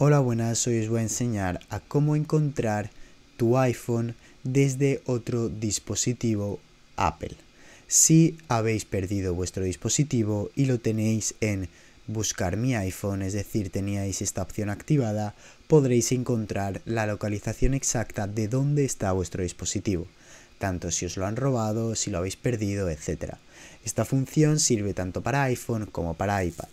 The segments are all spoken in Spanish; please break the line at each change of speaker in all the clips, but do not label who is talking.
Hola, buenas, hoy os voy a enseñar a cómo encontrar tu iPhone desde otro dispositivo Apple. Si habéis perdido vuestro dispositivo y lo tenéis en buscar mi iPhone, es decir, teníais esta opción activada, podréis encontrar la localización exacta de dónde está vuestro dispositivo, tanto si os lo han robado, si lo habéis perdido, etc. Esta función sirve tanto para iPhone como para iPad.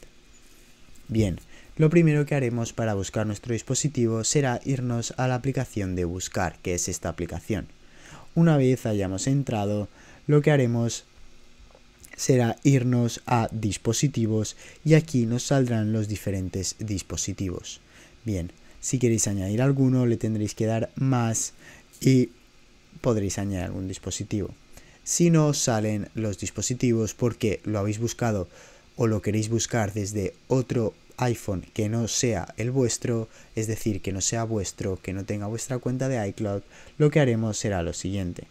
Bien, lo primero que haremos para buscar nuestro dispositivo será irnos a la aplicación de buscar, que es esta aplicación. Una vez hayamos entrado, lo que haremos será irnos a dispositivos y aquí nos saldrán los diferentes dispositivos. Bien, si queréis añadir alguno le tendréis que dar más y podréis añadir algún dispositivo. Si no salen los dispositivos porque lo habéis buscado o lo queréis buscar desde otro iPhone que no sea el vuestro, es decir, que no sea vuestro, que no tenga vuestra cuenta de iCloud, lo que haremos será lo siguiente.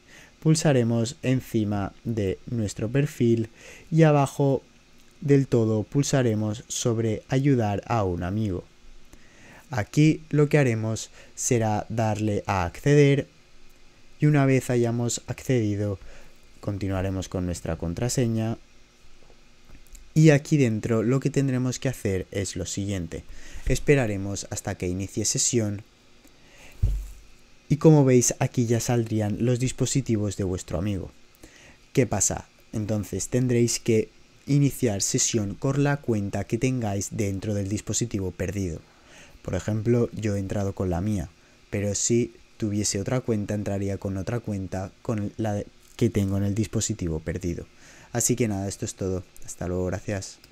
Pulsaremos encima de nuestro perfil y abajo del todo pulsaremos sobre ayudar a un amigo. Aquí lo que haremos será darle a acceder y una vez hayamos accedido continuaremos con nuestra contraseña y aquí dentro lo que tendremos que hacer es lo siguiente. Esperaremos hasta que inicie sesión. Y como veis aquí ya saldrían los dispositivos de vuestro amigo. ¿Qué pasa? Entonces tendréis que iniciar sesión con la cuenta que tengáis dentro del dispositivo perdido. Por ejemplo, yo he entrado con la mía, pero si tuviese otra cuenta entraría con otra cuenta con la de que tengo en el dispositivo perdido. Así que nada, esto es todo. Hasta luego, gracias.